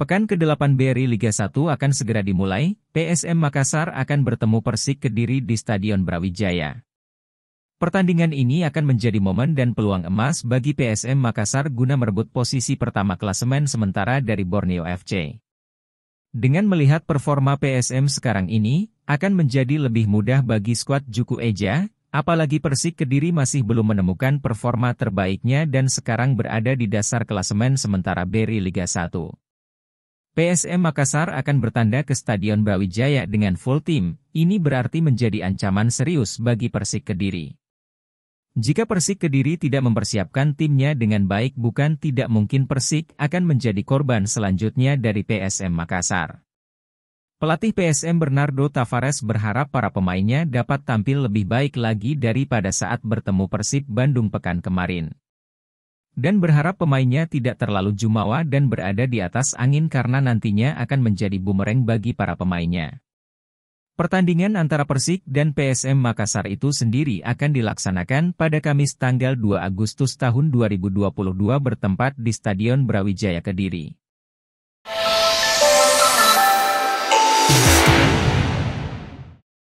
Pekan ke-8 BRI Liga 1 akan segera dimulai, PSM Makassar akan bertemu Persik Kediri di Stadion Brawijaya. Pertandingan ini akan menjadi momen dan peluang emas bagi PSM Makassar guna merebut posisi pertama klasemen sementara dari Borneo FC. Dengan melihat performa PSM sekarang ini, akan menjadi lebih mudah bagi skuad Juku Eja, apalagi Persik Kediri masih belum menemukan performa terbaiknya dan sekarang berada di dasar klasemen sementara beri Liga 1. PSM Makassar akan bertanda ke Stadion Brawijaya dengan full tim, ini berarti menjadi ancaman serius bagi Persik Kediri. Jika Persik Kediri tidak mempersiapkan timnya dengan baik bukan tidak mungkin Persik akan menjadi korban selanjutnya dari PSM Makassar. Pelatih PSM Bernardo Tavares berharap para pemainnya dapat tampil lebih baik lagi daripada saat bertemu Persib Bandung pekan kemarin dan berharap pemainnya tidak terlalu jumawa dan berada di atas angin karena nantinya akan menjadi bumerang bagi para pemainnya. Pertandingan antara Persik dan PSM Makassar itu sendiri akan dilaksanakan pada Kamis tanggal 2 Agustus tahun 2022 bertempat di Stadion Brawijaya Kediri.